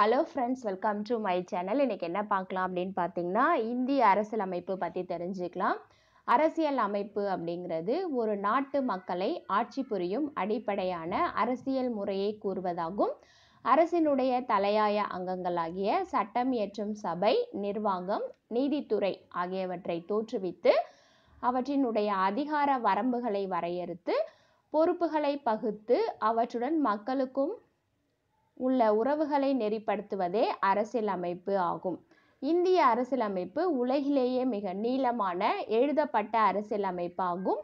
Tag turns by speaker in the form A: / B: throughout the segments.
A: hello friends welcome to my channel இன்றைக்கி என்ன பார்க்கலாம் அப்படின்னு பார்த்தீங்கன்னா இந்திய அரசியல் அமைப்பு பற்றி தெரிஞ்சுக்கலாம் அரசியல் அமைப்பு அப்படிங்கிறது ஒரு நாட்டு மக்களை ஆட்சி புரியும் அடிப்படையான அரசியல் முறையை கூறுவதாகும் அரசினுடைய தலையாய அங்கங்களாகிய சட்டம் இயற்றும் சபை நிர்வாகம் நீதித்துறை ஆகியவற்றை தோற்றுவித்து அவற்றினுடைய அதிகார வரம்புகளை வரையறுத்து பொறுப்புகளை பகுத்து அவற்றுடன் மக்களுக்கும் உள்ள உறவுகளை நெறிப்படுத்துவதே அரசியலமைப்பு ஆகும் இந்திய அரசியலமைப்பு உலகிலேயே மிக நீளமான எழுதப்பட்ட அரசியலமைப்பாகும்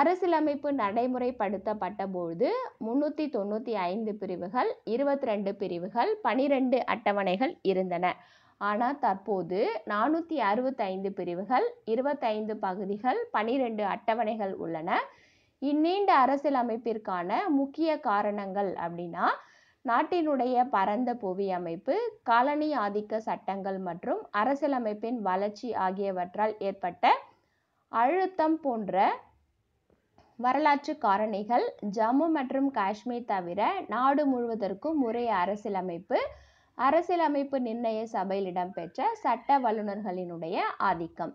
A: அரசியலமைப்பு நடைமுறைப்படுத்தப்பட்ட பொழுது முன்னூற்றி தொண்ணூற்றி ஐந்து பிரிவுகள் இருபத்தி ரெண்டு பிரிவுகள் பனிரெண்டு அட்டவணைகள் இருந்தன ஆனால் தற்போது நானூற்றி அறுபத்தைந்து பிரிவுகள் இருபத்தைந்து பகுதிகள் பனிரெண்டு அட்டவணைகள் உள்ளன இந்நீண்ட அரசியலமைப்பிற்கான முக்கிய காரணங்கள் அப்படின்னா நாட்டினுடைய பரந்த புவி அமைப்பு காலனி ஆதிக்க சட்டங்கள் மற்றும் அரசியலமைப்பின் வளர்ச்சி ஆகியவற்றால் ஏற்பட்ட அழுத்தம் போன்ற வரலாற்று காரணிகள் ஜம்மு மற்றும் காஷ்மீர் தவிர நாடு முழுவதற்கும் ஒரே அரசியலமைப்பு அரசியலமைப்பு நிர்ணய சபையில் இடம்பெற்ற சட்ட வல்லுநர்களினுடைய ஆதிக்கம்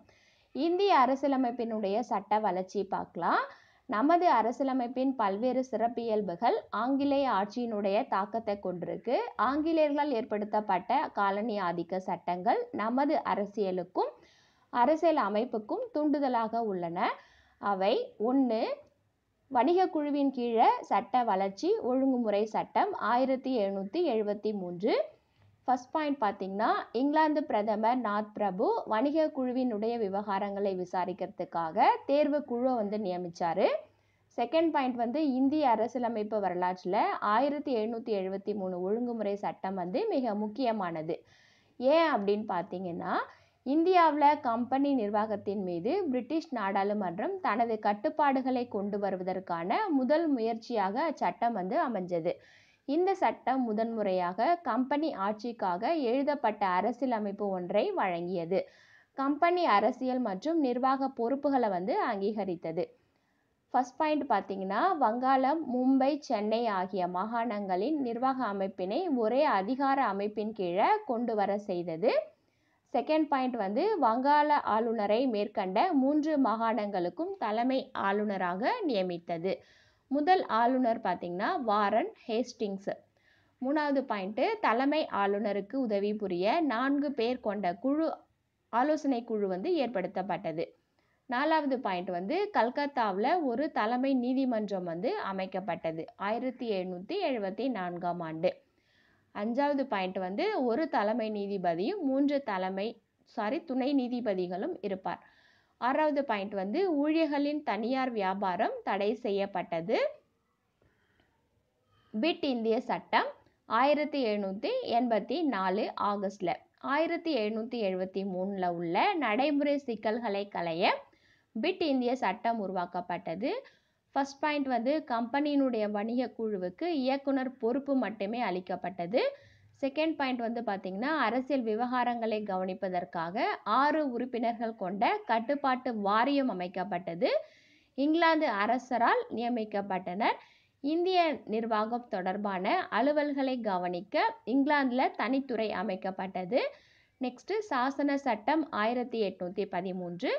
A: இந்திய அரசியலமைப்பினுடைய சட்ட வளர்ச்சி பார்க்கலாம் நமது அரசியலமைப்பின் பல்வேறு சிறப்பியல்புகள் ஆங்கிலேய ஆட்சியினுடைய தாக்கத்தை கொண்டிருக்கு ஆங்கிலேயர்களால் ஏற்படுத்தப்பட்ட காலனி ஆதிக்க சட்டங்கள் நமது அரசியலுக்கும் அரசியல் அமைப்புக்கும் தூண்டுதலாக உள்ளன அவை ஒன்று வணிக குழுவின் கீழே சட்ட வளர்ச்சி ஒழுங்குமுறை சட்டம் ஆயிரத்தி எழுநூற்றி எழுபத்தி மூன்று ஃபர்ஸ்ட் பாயிண்ட் பார்த்தீங்கன்னா இங்கிலாந்து பிரதமர் நாத் பிரபு வணிக குழுவினுடைய விவகாரங்களை விசாரிக்கிறதுக்காக தேர்வு குழுவை வந்து நியமித்தார் செகண்ட் பாயிண்ட் வந்து இந்திய அரசியலமைப்பு வரலாற்றில் ஆயிரத்தி எழுநூற்றி எழுபத்தி மூணு ஒழுங்குமுறை சட்டம் வந்து மிக முக்கியமானது ஏன் அப்படின்னு பார்த்தீங்கன்னா இந்தியாவில் கம்பெனி நிர்வாகத்தின் மீது பிரிட்டிஷ் நாடாளுமன்றம் தனது கட்டுப்பாடுகளை கொண்டு வருவதற்கான முதல் முயற்சியாக அச்சட்டம் வந்து அமைஞ்சது இந்த சட்டம் முதன்முறையாக கம்பெனி ஆட்சிக்காக எழுதப்பட்ட அரசியலமைப்பு ஒன்றை வழங்கியது கம்பெனி அரசியல் மற்றும் நிர்வாக பொறுப்புகளை வந்து அங்கீகரித்தது ஃபஸ்ட் பாயிண்ட் பார்த்தீங்கன்னா வங்காளம் மும்பை சென்னை ஆகிய மாகாணங்களின் நிர்வாக அமைப்பினை ஒரே அதிகார அமைப்பின் கீழே கொண்டு வர செய்தது செகண்ட் பாயிண்ட் வந்து வங்காள ஆளுநரை மேற்கண்ட மூன்று மாகாணங்களுக்கும் தலைமை ஆளுநராக நியமித்தது முதல் ஆளுநர் பார்த்திங்கன்னா வாரன் ஹேஸ்டிங்ஸு மூணாவது பாயிண்ட்டு தலைமை ஆளுநருக்கு உதவி புரிய நான்கு பேர் கொண்ட குழு ஆலோசனை குழு வந்து ஏற்படுத்தப்பட்டது நாலாவது பாயிண்ட் வந்து கல்கத்தாவில் ஒரு தலைமை நீதிமன்றம் வந்து அமைக்கப்பட்டது ஆயிரத்தி எழுநூற்றி எழுபத்தி நான்காம் ஆண்டு அஞ்சாவது பாயிண்ட் வந்து ஒரு தலைமை நீதிபதியும் மூன்று தலைமை சாரி துணை நீதிபதிகளும் இருப்பார் ஆறாவது பாயிண்ட் வந்து ஊழியர்களின் தனியார் வியாபாரம் தடை செய்யப்பட்டது பிட் இந்திய சட்டம் ஆயிரத்தி எழுநூற்றி எண்பத்தி நாலு ஆகஸ்டில் ஆயிரத்தி எழுநூற்றி எழுபத்தி மூணில் உள்ள நடைமுறை சிக்கல்களை களைய பிட் இந்திய சட்டம் உருவாக்கப்பட்டது ஃபஸ்ட் பாயிண்ட் வந்து கம்பெனியினுடைய வணிக குழுவுக்கு இயக்குனர் பொறுப்பு மட்டுமே அளிக்கப்பட்டது செகண்ட் பாயிண்ட் வந்து பார்த்திங்கன்னா அரசியல் விவகாரங்களை கவனிப்பதற்காக ஆறு உறுப்பினர்கள் கொண்ட கட்டுப்பாட்டு வாரியம் அமைக்கப்பட்டது இங்கிலாந்து அரசரால் நியமிக்கப்பட்டனர் இந்திய நிர்வாகம் தொடர்பான அலுவல்களை கவனிக்க இங்கிலாந்தில் தனித்துறை அமைக்கப்பட்டது நெக்ஸ்ட்டு சாசன சட்டம் ஆயிரத்தி எட்நூற்றி பதிமூன்று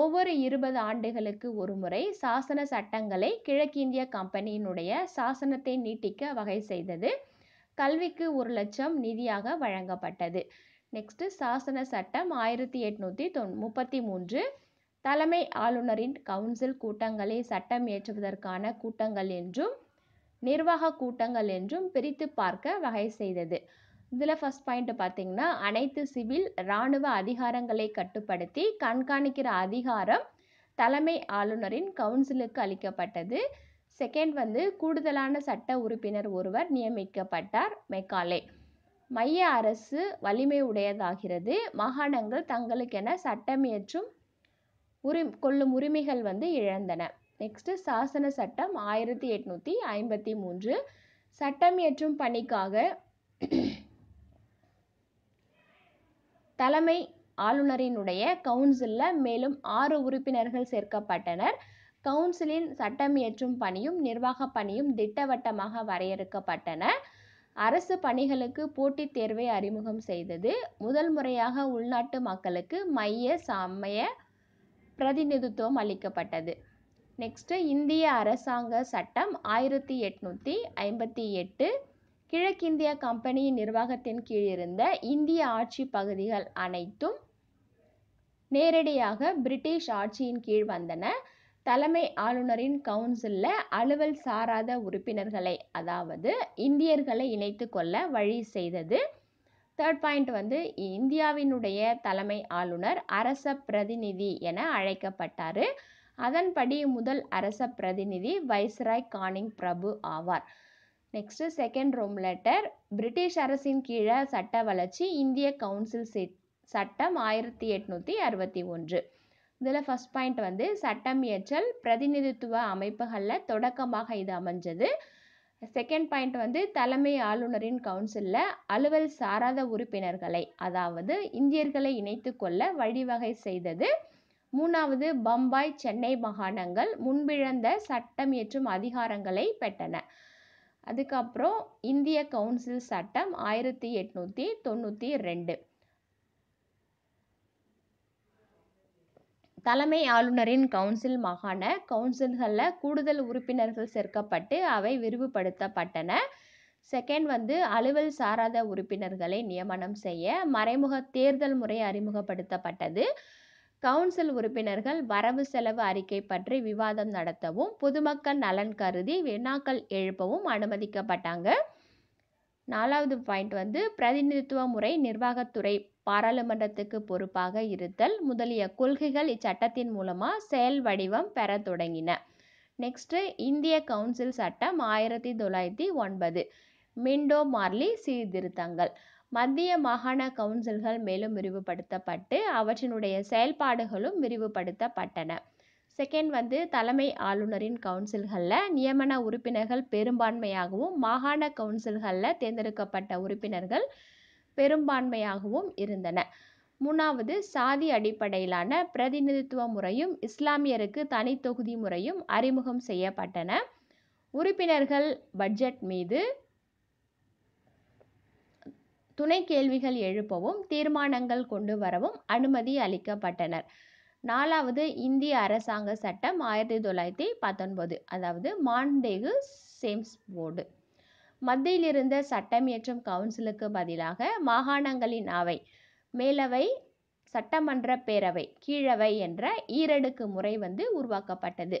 A: ஒவ்வொரு இருபது ஆண்டுகளுக்கு ஒரு முறை சாசன சட்டங்களை கிழக்கிந்திய கம்பெனியினுடைய சாசனத்தை நீட்டிக்க வகை செய்தது கல்விக்கு ஒரு லட்சம் நிதியாக வழங்கப்பட்டது நெக்ஸ்ட்டு சாசன சட்டம் ஆயிரத்தி எட்நூற்றி தொன் முப்பத்தி மூன்று தலைமை ஆளுநரின் கவுன்சில் கூட்டங்களை சட்டம் இயற்றுவதற்கான கூட்டங்கள் என்றும் நிர்வாக கூட்டங்கள் என்றும் பிரித்து பார்க்க வகை செய்தது இதில் ஃபஸ்ட் பாயிண்ட் பார்த்திங்கன்னா அனைத்து சிவில் இராணுவ அதிகாரங்களை கட்டுப்படுத்தி கண்காணிக்கிற அதிகாரம் தலைமை ஆளுநரின் கவுன்சிலுக்கு அளிக்கப்பட்டது செகண்ட் வந்து கூடுதலான சட்ட உறுப்பினர் ஒருவர் நியமிக்கப்பட்டார் மெக்காலே மைய அரசு வலிமை உடையதாகிறது மாகாணங்கள் தங்களுக்கென சட்டம் இயற்றும் உரி கொள்ளும் உரிமைகள் வந்து இழந்தன நெக்ஸ்ட்டு சாசன சட்டம் ஆயிரத்தி எட்நூற்றி ஐம்பத்தி மூன்று சட்டம் பணிக்காக தலைமை ஆளுநரினுடைய கவுன்சிலில் மேலும் ஆறு உறுப்பினர்கள் சேர்க்கப்பட்டனர் கவுன்சிலின் சட்டம் இயற்றும் பணியும் நிர்வாகப் பணியும் திட்டவட்டமாக வரையறுக்கப்பட்டன அரசு பணிகளுக்கு போட்டித் தேர்வை அறிமுகம் செய்தது முதல் முறையாக உள்நாட்டு மக்களுக்கு மைய சமய பிரதிநிதித்துவம் அளிக்கப்பட்டது நெக்ஸ்ட்டு இந்திய அரசாங்க சட்டம் ஆயிரத்தி எட்நூற்றி ஐம்பத்தி எட்டு கிழக்கிந்திய கம்பெனியின் நிர்வாகத்தின் கீழ் இருந்த இந்திய ஆட்சி பகுதிகள் அனைத்தும் நேரடியாக பிரிட்டிஷ் ஆட்சியின் கீழ் வந்தன தலைமை ஆளுநரின் கவுன்சிலில் அலுவல் சாராத உறுப்பினர்களை அதாவது இந்தியர்களை இணைத்து கொள்ள வழி செய்தது தேர்ட் பாயிண்ட் வந்து இந்தியாவினுடைய தலைமை ஆளுநர் அரச பிரதிநிதி என அழைக்கப்பட்டார் அதன்படி முதல் அரச பிரதிநிதி வைஸ்ராய் கானிங் பிரபு ஆவார் நெக்ஸ்ட்டு செகண்ட் ரோம் லெட்டர் பிரிட்டிஷ் அரசின் கீழே சட்ட வளர்ச்சி இந்திய கவுன்சில் சட்டம் ஆயிரத்தி எட்நூற்றி அறுபத்தி ஒன்று இதில் ஃபஸ்ட் பாயிண்ட் வந்து சட்டம் இயற்றல் பிரதிநிதித்துவ அமைப்புகளில் தொடக்கமாக இது அமைஞ்சது செகண்ட் பாயிண்ட் வந்து தலைமை ஆளுநரின் கவுன்சிலில் அலுவல் சாராத உறுப்பினர்களை அதாவது இந்தியர்களை இணைத்து கொள்ள வழிவகை செய்தது மூணாவது பம்பாய் சென்னை மாகாணங்கள் முன்பிழந்த சட்டம் இயற்றும் அதிகாரங்களை பெற்றன அதுக்கப்புறம் இந்திய கவுன்சில் சட்டம் ஆயிரத்தி எட்நூற்றி தொண்ணூற்றி ரெண்டு தலைமை ஆளுநரின் கவுன்சில் மாகாண கவுன்சில்களில் கூடுதல் உறுப்பினர்கள் சேர்க்கப்பட்டு அவை விரிவுபடுத்தப்பட்டன செகண்ட் வந்து அலுவல் சாராத உறுப்பினர்களை நியமனம் செய்ய மறைமுக தேர்தல் முறை அறிமுகப்படுத்தப்பட்டது கவுன்சில் உறுப்பினர்கள் வரவு செலவு அறிக்கை பற்றி விவாதம் நடத்தவும் பொதுமக்கள் நலன் கருதி வினாக்கள் எழுப்பவும் அனுமதிக்கப்பட்டாங்க நாலாவது பாயிண்ட் வந்து பிரதிநிதித்துவ முறை நிர்வாகத்துறை பாராளுமன்றத்துக்கு பொறுப்பாக இருத்தல் முதலிய கொள்கைகள் இச்சட்டத்தின் மூலமாக செயல் வடிவம் பெற தொடங்கின நெக்ஸ்ட்டு இந்திய கவுன்சில் சட்டம் ஆயிரத்தி தொள்ளாயிரத்தி ஒன்பது மிண்டோ மார்லி சீர்திருத்தங்கள் மத்திய மாகாண கவுன்சில்கள் மேலும் விரிவுபடுத்தப்பட்டு அவற்றினுடைய செயல்பாடுகளும் விரிவுபடுத்தப்பட்டன செகண்ட் வந்து தலைமை ஆளுநரின் கவுன்சில்களில் நியமன உறுப்பினர்கள் பெரும்பான்மையாகவும் மாகாண கவுன்சில்களில் தேர்ந்தெடுக்கப்பட்ட உறுப்பினர்கள் பெரும்பான்மையாகவும் இருந்தன மூணாவது சாதி அடிப்படையிலான பிரதிநிதித்துவ முறையும் இஸ்லாமியருக்கு தனி தொகுதி முறையும் அறிமுகம் செய்யப்பட்டன உறுப்பினர்கள் பட்ஜெட் மீது துணை கேள்விகள் எழுப்பவும் தீர்மானங்கள் கொண்டு வரவும் அனுமதி அளிக்கப்பட்டனர் நாலாவது இந்திய அரசாங்க சட்டம் ஆயிரத்தி தொள்ளாயிரத்தி பத்தொன்பது அதாவது மாண்டேகு சேம்ஸ் போர்டு மத்தியில் இருந்த சட்டம் இயற்றும் கவுன்சிலுக்கு பதிலாக மாகாணங்களின் அவை மேலவை சட்டமன்ற பேரவை கீழவை என்ற ஈரடுக்கு முறை வந்து உருவாக்கப்பட்டது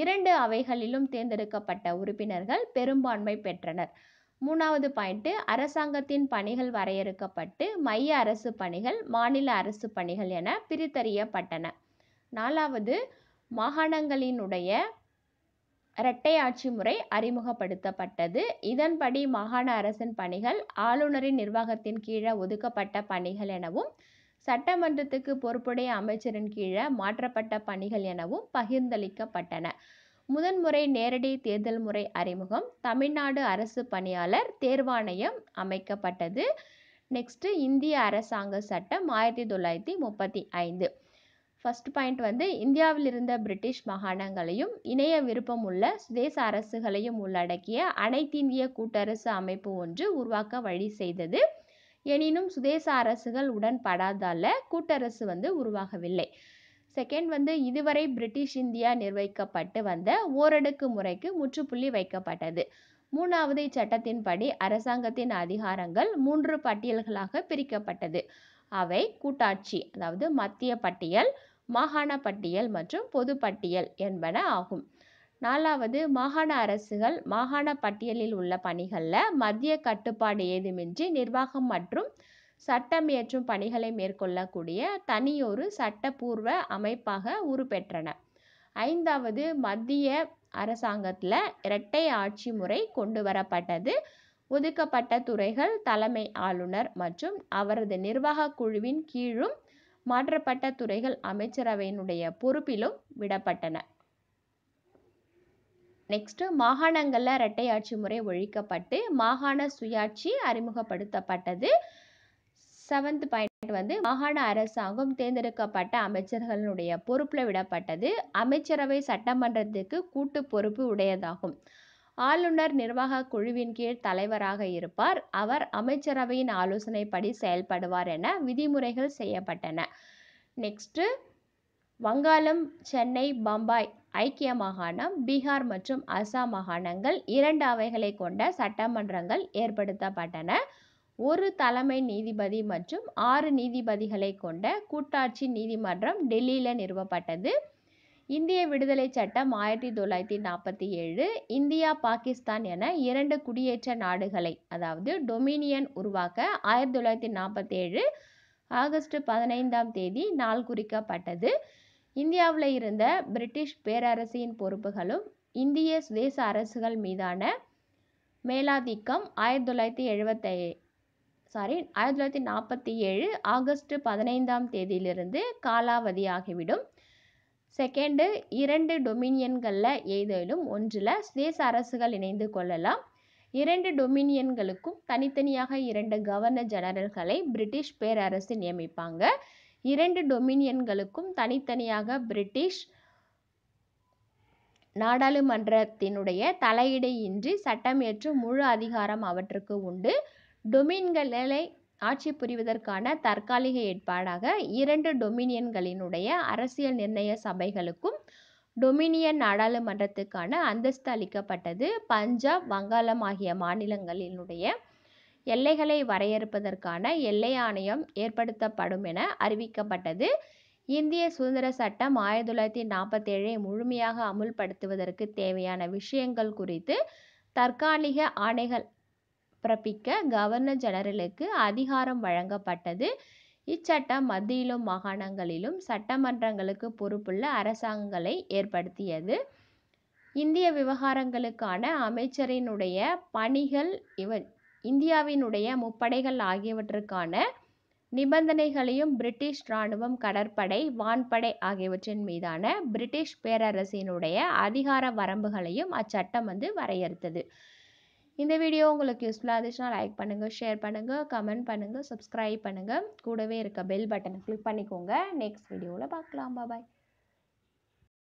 A: இரண்டு அவைகளிலும் தேர்ந்தெடுக்கப்பட்ட உறுப்பினர்கள் பெரும்பான்மை பெற்றனர் மூணாவது பாயிண்ட்டு அரசாங்கத்தின் பணிகள் வரையறுக்கப்பட்டு மைய அரசு பணிகள் மாநில அரசு பணிகள் என பிரித்தறியப்பட்டன நாலாவது மாகாணங்களினுடைய இரட்டையாட்சி முறை அறிமுகப்படுத்தப்பட்டது இதன்படி மாகாண அரசின் பணிகள் ஆளுநரின் நிர்வாகத்தின் கீழே ஒதுக்கப்பட்ட பணிகள் எனவும் சட்டமன்றத்துக்கு பொறுப்புடைய அமைச்சரின் கீழே மாற்றப்பட்ட பணிகள் எனவும் பகிர்ந்தளிக்கப்பட்டன முதன்முறை நேரடி தேர்தல் முறை அறிமுகம் தமிழ்நாடு அரசு பணியாளர் தேர்வாணையம் அமைக்கப்பட்டது நெக்ஸ்ட்டு இந்திய அரசாங்க சட்டம் ஆயிரத்தி தொள்ளாயிரத்தி முப்பத்தி ஐந்து ஃபஸ்ட் பாயிண்ட் வந்து இந்தியாவில் இருந்த பிரிட்டிஷ் மாகாணங்களையும் இணைய விருப்பம் உள்ள சுதேச அரசுகளையும் உள்ளடக்கிய அனைத்திந்திய கூட்டரசு அமைப்பு ஒன்று உருவாக்க வழி செய்தது எனினும் சுதேச அரசுகள் உடன்படாதால கூட்டரசு வந்து உருவாகவில்லை செகண்ட் வந்து இதுவரை பிரிட்டிஷ் இந்தியா நிர்வகிக்கப்பட்டு வந்த ஓரடுக்கு முறைக்கு முற்றுப்புள்ளி வைக்கப்பட்டது மூணாவது இச்சட்டத்தின்படி அரசாங்கத்தின் அதிகாரங்கள் மூன்று பட்டியல்களாக பிரிக்கப்பட்டது அவை கூட்டாட்சி அதாவது மத்திய பட்டியல் மாகாண பட்டியல் மற்றும் பொது பட்டியல் என்பன ஆகும் நாலாவது மாகாண அரசுகள் மாகாண பட்டியலில் உள்ள பணிகளில் மத்திய கட்டுப்பாடு ஏதுமின்றி நிர்வாகம் மற்றும் சட்டம் இயற்றும் பணிகளை மேற்கொள்ளக்கூடிய தனியொரு சட்டப்பூர்வ அமைப்பாக உருப்பெற்றன ஐந்தாவது மத்திய அரசாங்கத்தில் இரட்டை ஆட்சி முறை கொண்டு வரப்பட்டது ஒதுக்கப்பட்ட துறைகள் தலைமை ஆளுநர் மற்றும் அவரது நிர்வாக குழுவின் கீழும் மாற்றப்பட்ட துறைகள் அமைச்சரவையினுடைய பொறுப்பிலும் விடப்பட்டன நெக்ஸ்ட் மாகாணங்களில் இரட்டை ஆட்சி முறை ஒழிக்கப்பட்டு மாகாண சுயாட்சி அறிமுகப்படுத்தப்பட்டது செவன்த் பாயிண்ட் வந்து மாகாண அரசாங்கம் தேர்ந்தெடுக்கப்பட்ட அமைச்சர்களுடைய பொறுப்பில் விடப்பட்டது அமைச்சரவை சட்டமன்றத்திற்கு கூட்டு பொறுப்பு உடையதாகும் ஆளுநர் நிர்வாக குழுவின் கீழ் தலைவராக இருப்பார் அவர் அமைச்சரவையின் ஆலோசனைப்படி செயல்படுவார் என விதிமுறைகள் செய்யப்பட்டன நெக்ஸ்ட்டு வங்காளம் சென்னை பம்பாய் ஐக்கிய மாகாணம் பீகார் மற்றும் அசாம் மாகாணங்கள் இரண்டு அவைகளை கொண்ட சட்டமன்றங்கள் ஏற்படுத்தப்பட்டன ஒரு தலைமை நீதிபதி மற்றும் ஆறு நீதிபதிகளை கொண்ட கூட்டாட்சி நீதிமன்றம் டெல்லியில் நிறுவப்பட்டது இந்திய விடுதலை சட்டம் ஆயிரத்தி தொள்ளாயிரத்தி நாற்பத்தி ஏழு இந்தியா பாகிஸ்தான் என இரண்டு குடியேற்ற நாடுகளை அதாவது டொமினியன் உருவாக்க ஆயிரத்தி தொள்ளாயிரத்தி நாற்பத்தேழு ஆகஸ்ட் பதினைந்தாம் தேதி நாள் குறிக்கப்பட்டது இந்தியாவில் இருந்த பிரிட்டிஷ் பேரரசின் பொறுப்புகளும் இந்திய சுதேச அரசுகள் மீதான மேலாதிக்கம் ஆயிரத்தி தொள்ளாயிரத்தி எழுபத்தி சாரி ஆயிரத்தி தொள்ளாயிரத்தி நாற்பத்தி ஏழு ஆகஸ்ட் பதினைந்தாம் தேதியிலிருந்து காலாவதியாகிவிடும் செகண்டு இரண்டு டொமினியன்களில் ஏதேனும் ஒன்றில் சுதேச அரசுகள் இணைந்து கொள்ளலாம் இரண்டு டொமினியன்களுக்கும் தனித்தனியாக இரண்டு கவர்னர் ஜெனரல்களை பிரிட்டிஷ் பேரரசு நியமிப்பாங்க இரண்டு டொமினியன்களுக்கும் தனித்தனியாக பிரிட்டிஷ் நாடாளுமன்றத்தினுடைய தலையீடையின்றி சட்டம் இயற்றும் முழு அதிகாரம் அவற்றுக்கு உண்டு டொமின்களை ஆட்சி புரிவதற்கான தற்காலிக ஏற்பாடாக இரண்டு டொமினியன்களினுடைய அரசியல் நிர்ணய சபைகளுக்கும் டொமினியன் நாடாளுமன்றத்துக்கான அந்தஸ்து அளிக்கப்பட்டது பஞ்சாப் வங்காளம் ஆகிய மாநிலங்களினுடைய எல்லைகளை வரையறுப்பதற்கான எல்லை ஆணையம் ஏற்படுத்தப்படும் என அறிவிக்கப்பட்டது இந்திய சுதந்திர சட்டம் ஆயிரத்தி தொள்ளாயிரத்தி நாற்பத்தேழை முழுமையாக அமுல்படுத்துவதற்கு தேவையான விஷயங்கள் குறித்து தற்காலிக ஆணைகள் பிறப்பிக்க கவர்னர் ஜெனரலுக்கு அதிகாரம் வழங்கப்பட்டது இச்சட்டம் மத்தியிலும் மாகாணங்களிலும் சட்டமன்றங்களுக்கு பொறுப்புள்ள அரசாங்கங்களை ஏற்படுத்தியது இந்திய விவகாரங்களுக்கான அமைச்சரினுடைய பணிகள் இவ இந்தியாவினுடைய முப்படைகள் ஆகியவற்றுக்கான நிபந்தனைகளையும் பிரிட்டிஷ் இராணுவம் கடற்படை வான்படை ஆகியவற்றின் மீதான பிரிட்டிஷ் பேரரசினுடைய அதிகார வரம்புகளையும் அச்சட்டம் வந்து வரையறுத்தது இந்த வீடியோ உங்களுக்கு யூஸ்ஃபுல்லாக இருந்துச்சுன்னா லைக் பண்ணுங்கள் ஷேர் பண்ணுங்கள் கமெண்ட் பண்ணுங்கள் சப்ஸ்கிரைப் பண்ணுங்கள் கூடவே இருக்க பெல் பட்டனை கிளிக் பண்ணிக்கோங்க நெக்ஸ்ட் வீடியோவில் பார்க்கலாம் பாய்